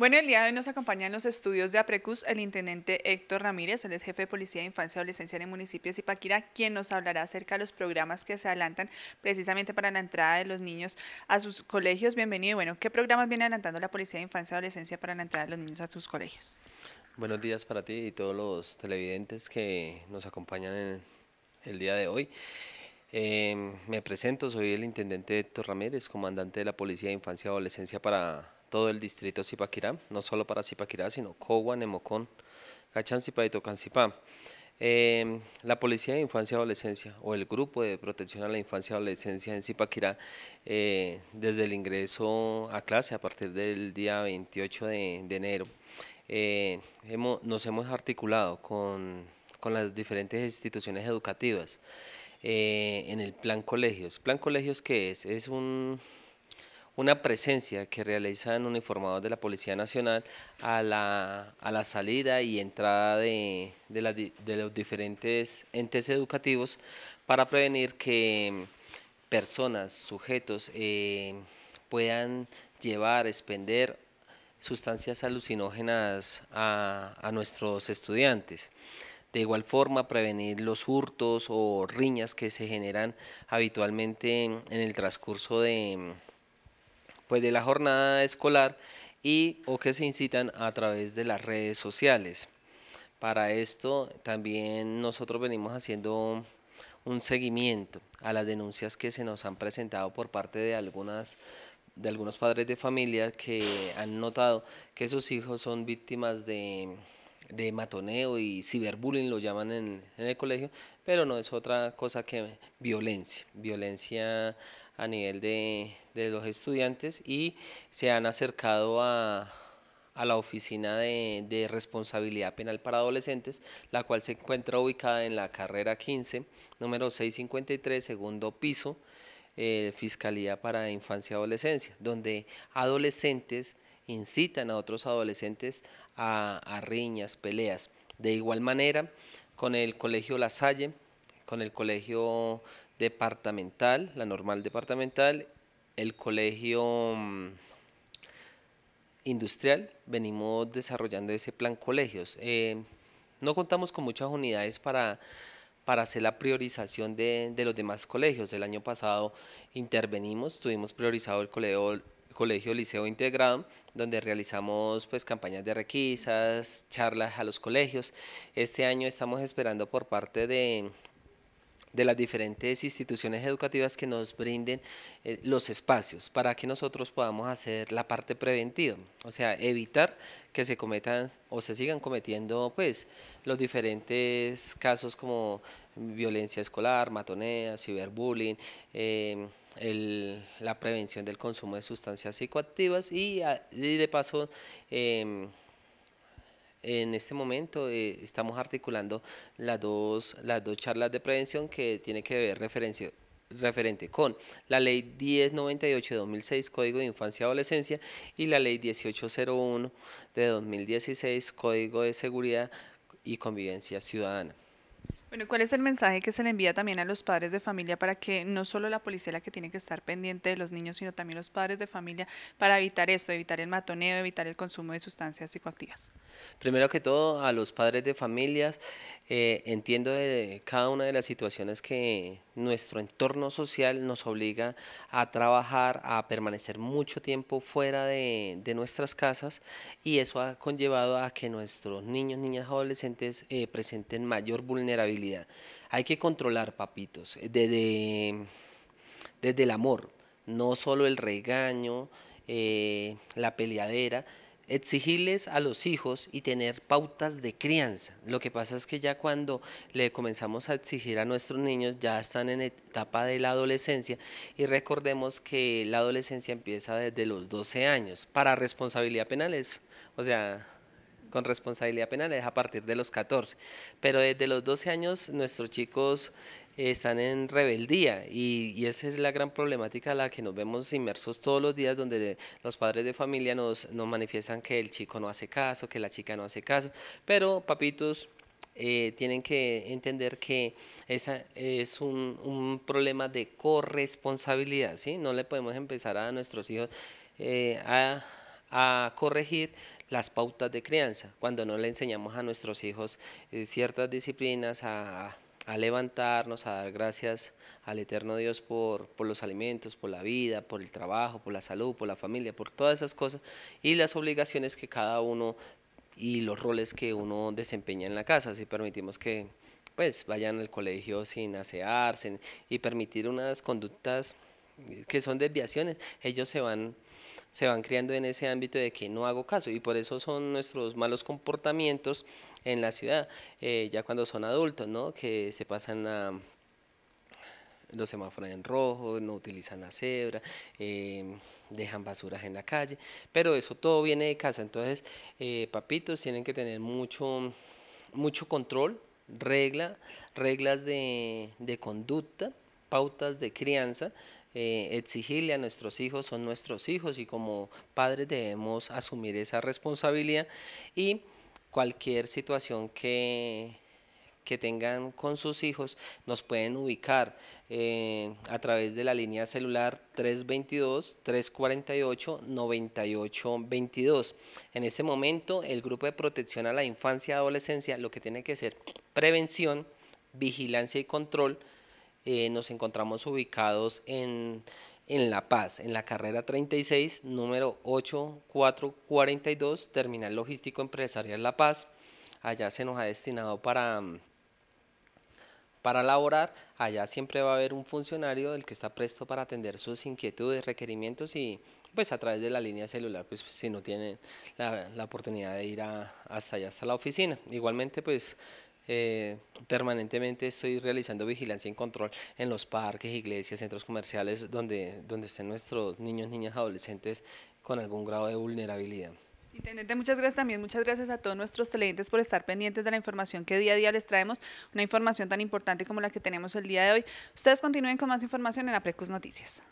Bueno, el día de hoy nos acompaña en los estudios de APRECUS el intendente Héctor Ramírez, el jefe de Policía de Infancia y Adolescencia en el municipio de quien nos hablará acerca de los programas que se adelantan precisamente para la entrada de los niños a sus colegios. Bienvenido. Bueno, ¿qué programas viene adelantando la Policía de Infancia y Adolescencia para la entrada de los niños a sus colegios? Buenos días para ti y todos los televidentes que nos acompañan en el día de hoy. Eh, me presento, soy el intendente Héctor Ramírez, comandante de la Policía de Infancia y Adolescencia para todo el distrito de Zipaquirá, no solo para Zipaquirá, sino Cogua, Nemocón, Zipa y Tocancipá. Em, la Policía de Infancia y Adolescencia o el Grupo de Protección a la Infancia y Adolescencia en Zipaquirá, eh, desde el ingreso a clase a partir del día 28 de, enero, eh, nos hemos articulado con, con, las diferentes instituciones educativas eh, en el Plan Colegios. ¿Plan Colegios qué es? Es un una presencia que realizan uniformados de la Policía Nacional a la, salida y entrada de, los diferentes entes educativos para prevenir que personas, sujetos, eh, puedan llevar, expender sustancias alucinógenas a, nuestros estudiantes. De igual forma, prevenir los hurtos o riñas que se generan habitualmente en el transcurso de, pues de la jornada escolar y o que se incitan a través de las redes sociales. Para esto también nosotros venimos haciendo un seguimiento a las denuncias que se nos han presentado por parte de algunas de algunos padres de familia que han notado que sus hijos son víctimas de, matoneo y ciberbullying, lo llaman en, en el colegio, pero no es otra cosa que violencia, violencia a nivel de, los estudiantes y se han acercado a, la oficina de, responsabilidad penal para adolescentes, la cual se encuentra ubicada en la carrera 15, número 653, segundo piso, eh, Fiscalía para Infancia y Adolescencia, donde adolescentes incitan a otros adolescentes a, a riñas, peleas. De igual manera, con el Colegio La Salle, con el Colegio departamental, la normal departamental, el colegio mm, industrial, venimos desarrollando ese plan colegios. Eh, no contamos con muchas unidades para, para hacer la priorización de, de, los demás colegios. El año pasado intervenimos, tuvimos priorizado el colegio, colegio Liceo Integrado, donde realizamos pues, campañas de requisas, charlas a los colegios. Este año estamos esperando por parte de de las diferentes instituciones educativas que nos brinden eh, los espacios para que nosotros podamos hacer la parte preventiva, o sea, evitar que se cometan o se sigan cometiendo pues los diferentes casos como violencia escolar, matonea, ciberbullying, em, la prevención del consumo de sustancias psicoactivas y, ah, de paso em, en este momento eh, estamos articulando las dos, las dos charlas de prevención que tiene que ver referente con la ley 1098 de 2006, Código de Infancia y Adolescencia, y la ley 1801 de 2016, Código de Seguridad y Convivencia Ciudadana. Bueno, ¿cuál es el mensaje que se le envía también a los padres de familia para que no solo la policía la que tiene que estar pendiente de los niños, sino también los padres de familia para evitar esto, evitar el matoneo, evitar el consumo de sustancias psicoactivas? Primero que todo, a los padres de familias, eh, entiendo de cada una de las situaciones que nuestro entorno social nos obliga a trabajar, a permanecer mucho tiempo fuera de, nuestras casas y eso ha conllevado a que nuestros niños, niñas, adolescentes eh, presenten mayor vulnerabilidad. Hay que controlar, papitos, eh, desde, el amor, no solo el regaño, la peleadera, exigirles a los hijos y tener pautas de crianza. Lo que pasa es que ya cuando le comenzamos a exigir a nuestros niños, ya están en etapa de la adolescencia y recordemos que la adolescencia empieza desde los 12 años para responsabilidad penal o sea, con responsabilidad penal es a partir de los 14. Pero desde los 12 años nuestros chicos eh, están en rebeldía y, esa es la gran problemática a la que nos vemos inmersos todos los días donde los padres de familia nos, manifiestan que el chico no hace caso, que la chica no hace caso, pero papitos... Eh, tienen que entender que esa es un, problema de corresponsabilidad, ¿sí? No le podemos empezar a nuestros hijos eh, a, a corregir las pautas de crianza, cuando no le enseñamos a nuestros hijos eh, ciertas disciplinas, a, levantarnos, a dar gracias al Eterno Dios por, los alimentos, por la vida, por el trabajo, por la salud, por la familia, por todas esas cosas y las obligaciones que cada uno y los roles que uno desempeña en la casa, si permitimos que pues vayan al colegio sin asearse y permitir unas conductas que son desviaciones, ellos se van, se van criando en ese ámbito de que no hago caso y por eso son nuestros malos comportamientos en la ciudad, eh, ya cuando son adultos, ¿no? Que se pasan a los semáforos en rojo, no utilizan la cebra, eh, dejan basuras en la calle, pero eso todo viene de casa, entonces eh, papitos tienen que tener mucho, mucho control, regla, reglas de conducta, pautas de crianza, eh, exigirle a nuestros hijos, son nuestros hijos y como padres debemos asumir esa responsabilidad y cualquier situación que, que tengan con sus hijos nos pueden ubicar eh, a través de la línea celular 322-348-9822. En este momento el grupo de protección a la infancia y adolescencia lo que tiene que ser prevención, vigilancia y control, eh, nos encontramos ubicados en, en, La Paz, en la carrera 36, número 8442, Terminal Logístico Empresarial La Paz. Allá se nos ha destinado para, para laborar. Allá siempre va a haber un funcionario Del que está presto para atender sus inquietudes, requerimientos y pues a través de la línea celular, pues si no tiene la, la oportunidad de ir hasta allá, hasta la oficina. Igualmente, pues eh, permanentemente estoy realizando vigilancia y control en los parques, iglesias, centros comerciales donde, estén nuestros niños, niñas, adolescentes con algún grado de vulnerabilidad. Intendente, muchas gracias también, muchas gracias a todos nuestros televidentes por estar pendientes de la información que día a día les traemos, una información tan importante como la que tenemos el día de hoy. Ustedes continúen con más información en Aprecus Noticias.